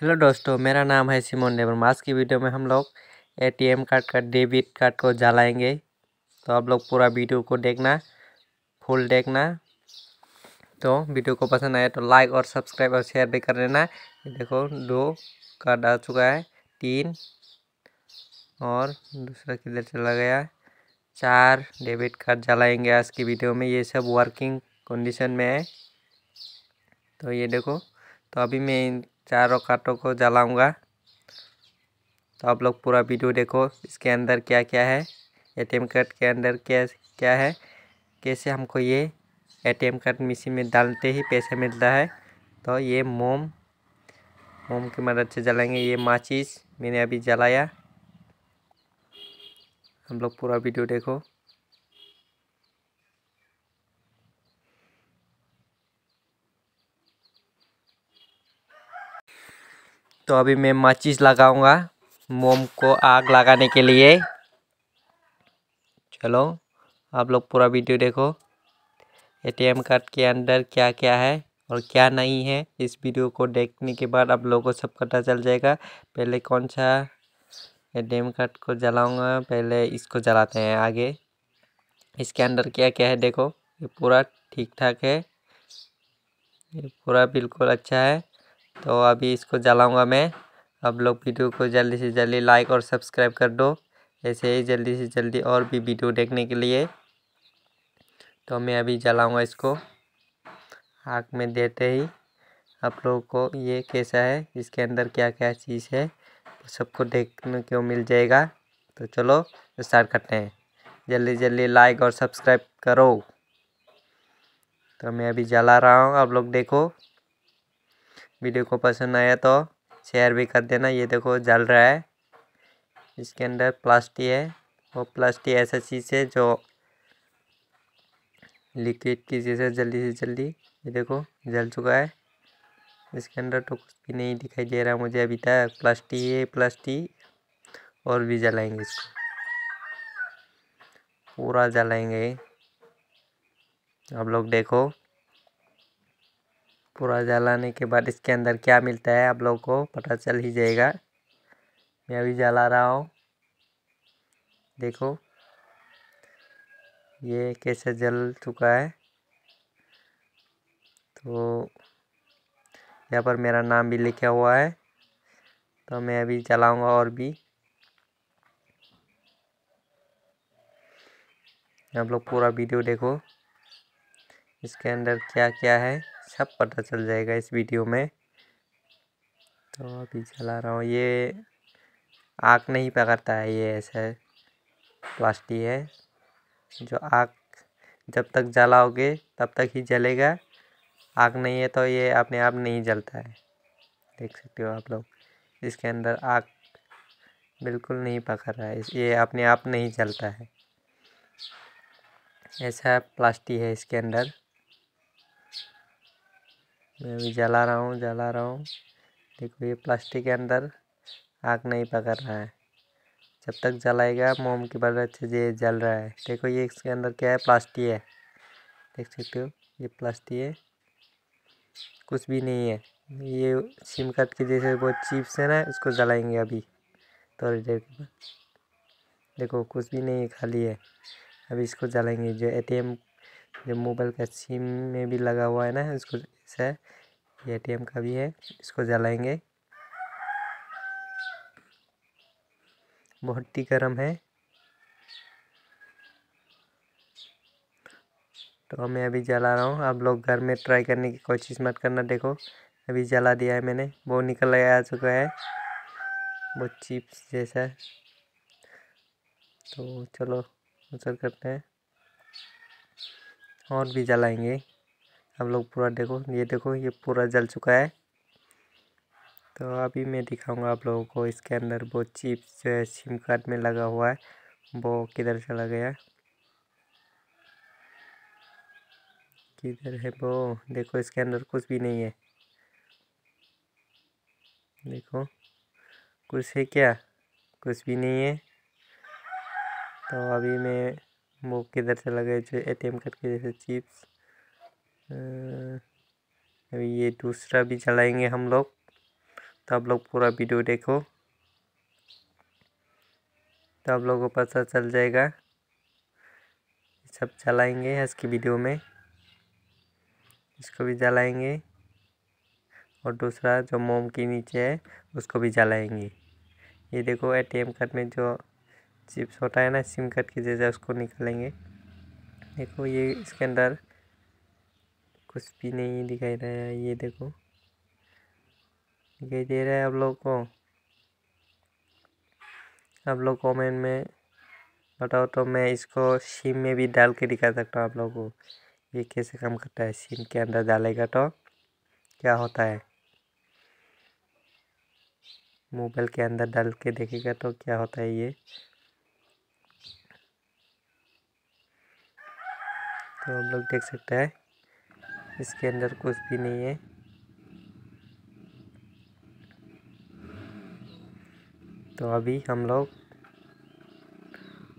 hello दोस्तों मेरा नाम है सिमोन देवर आज की वीडियो में हम लोग एटीएम कार्ड का डेबिट कार्ड को जलाएंगे तो आप लोग पूरा वीडियो को देखना फुल देखना तो वीडियो को पसंद आया तो लाइक और सब्सक्राइब और शेयर भी कर देना देखो दो कार्ड आ चुका है तीन और दूसरा किधर चला गया चार डेबिट कार्ड जलाएंगे आज की वीडियो में ये सब वर्किंग कंडीशन में है तो ये देखो तो अभी मैं चारों काटों को जलाऊंगा तो आप लोग पूरा वीडियो देखो इसके अंदर क्या क्या है एटीएम कार्ड के अंदर क्या क्या है कैसे हमको ये एटीएम कार्ड मशीन में डालते ही पैसे मिलता है तो ये मोम मोम की मदद से जलाएंगे ये माचिस मैंने अभी जलाया हम लोग पूरा वीडियो देखो तो अभी मैं माचिस लगाऊंगा मोम को आग लगाने के लिए चलो आप लोग पूरा वीडियो देखो एटीएम कार्ड के अंदर क्या क्या है और क्या नहीं है इस वीडियो को देखने के बाद आप लोगों को सब पता चल जाएगा पहले कौन सा एटीएम कार्ड को जलाऊंगा पहले इसको जलाते हैं आगे इसके अंदर क्या क्या है देखो ये पूरा ठीक ठाक है ये पूरा बिल्कुल अच्छा है तो अभी इसको जलाऊंगा मैं अब लोग वीडियो को जल्दी से जल्दी लाइक और सब्सक्राइब कर दो ऐसे ही जल्दी से जल्दी और भी वीडियो देखने के लिए तो मैं अभी जलाऊंगा इसको आग में देते ही आप लोगों को ये कैसा है इसके अंदर क्या क्या चीज़ है तो सबको देखने को मिल जाएगा तो चलो स्टार्ट करते हैं जल्दी जल्दी लाइक और सब्सक्राइब करो तो मैं अभी जला रहा हूँ आप लोग देखो वीडियो को पसंद आया तो शेयर भी कर देना ये देखो जल रहा है इसके अंदर प्लास्टिक है वो प्लास्टिक ऐसा चीज़ है जो लिक्विड की जैसे जल्दी से जल्दी ये देखो जल चुका है इसके अंदर तो कुछ भी नहीं दिखाई दे रहा मुझे अभी तक प्लास्टिक है प्लास्टिक और भी जलाएंगे इसको पूरा जलाएंगे आप लोग देखो पूरा जलाने के बाद इसके अंदर क्या मिलता है आप लोगों को पता चल ही जाएगा मैं अभी जला रहा हूँ देखो ये कैसे जल चुका है तो यहाँ पर मेरा नाम भी लिखा हुआ है तो मैं अभी चलाऊंगा और भी आप लोग पूरा वीडियो देखो इसके अंदर क्या क्या है सब पता चल जाएगा इस वीडियो में तो अभी चला रहा हूँ ये आग नहीं पकड़ता है ये ऐसा प्लास्टिक है जो आग जब तक जलाओगे तब तक ही जलेगा आग नहीं है तो ये अपने आप नहीं जलता है देख सकते हो आप लोग इसके अंदर आग बिल्कुल नहीं पकड़ रहा है ये अपने आप नहीं जलता है ऐसा प्लास्टिक है इसके अंदर मैं भी जला रहा हूँ जला रहा हूँ देखो ये प्लास्टिक के अंदर आग नहीं पकड़ रहा है जब तक जलाएगा मोम की अच्छे से जल रहा है देखो ये इसके अंदर क्या है प्लास्टिक है देख सकते हो ये प्लास्टिक है कुछ भी नहीं है ये सिम कार्ड के जैसे वो चिप्स है ना इसको जलाएंगे अभी थोड़ी तो देर के बाद देखो कुछ भी नहीं है खाली है अभी इसको जलाएंगे जो एटीएम जो मोबाइल का सिम में भी लगा हुआ है ना इसको ऑफिस है ये एटीएम का भी है इसको जलाएंगे बहुत ही गर्म है तो मैं अभी जला रहा हूँ आप लोग घर में ट्राई करने की कोशिश मत करना देखो अभी जला दिया है मैंने वो निकल आ चुका है वो चिप्स जैसा है तो चलो असर करते हैं और भी जलाएंगे हम लोग पूरा देखो ये देखो ये पूरा जल चुका है तो अभी मैं दिखाऊंगा आप लोगों को इसके अंदर वो चिप्स जो है सिम कार्ड में लगा हुआ है वो किधर चला गया किधर है वो देखो इसके अंदर कुछ भी नहीं है देखो कुछ है क्या कुछ भी नहीं है तो अभी मैं वो किधर चला गया जो ए टी एम कार्ड के जैसे चिप्स अभी ये दूसरा भी चलाएंगे हम लोग तो आप लोग पूरा वीडियो देखो तो आप लोगों को पता चल जाएगा सब चलाएंगे आज की वीडियो में इसको भी जलाएंगे और दूसरा जो मोम के नीचे है उसको भी जलाएंगे ये देखो एटीएम कार्ड में जो चिप्स होता है ना सिम कार्ड की जैसे उसको निकालेंगे देखो ये इसके अंदर कुछ भी नहीं दिखाई दे रहा है ये देखो दिखाई दे रहा है आप लोग को आप लोग कमेंट में बताओ तो मैं इसको सिम में भी डाल के दिखा सकता हूँ आप लोग को ये कैसे काम करता है सिम के अंदर डालेगा तो क्या होता है मोबाइल के अंदर डाल के देखेगा तो क्या होता है ये तो हम लोग देख सकते हैं इसके अंदर कुछ भी नहीं है तो अभी हम लोग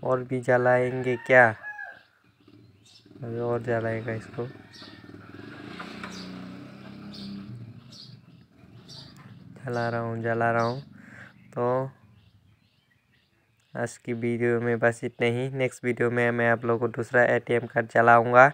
और भी जलाएंगे क्या अभी और जलाएगा इसको जला रहा हूँ जला रहा हूँ तो आज की वीडियो में बस इतने ही नेक्स्ट वीडियो में मैं आप लोगों को दूसरा एटीएम कार्ड जलाऊंगा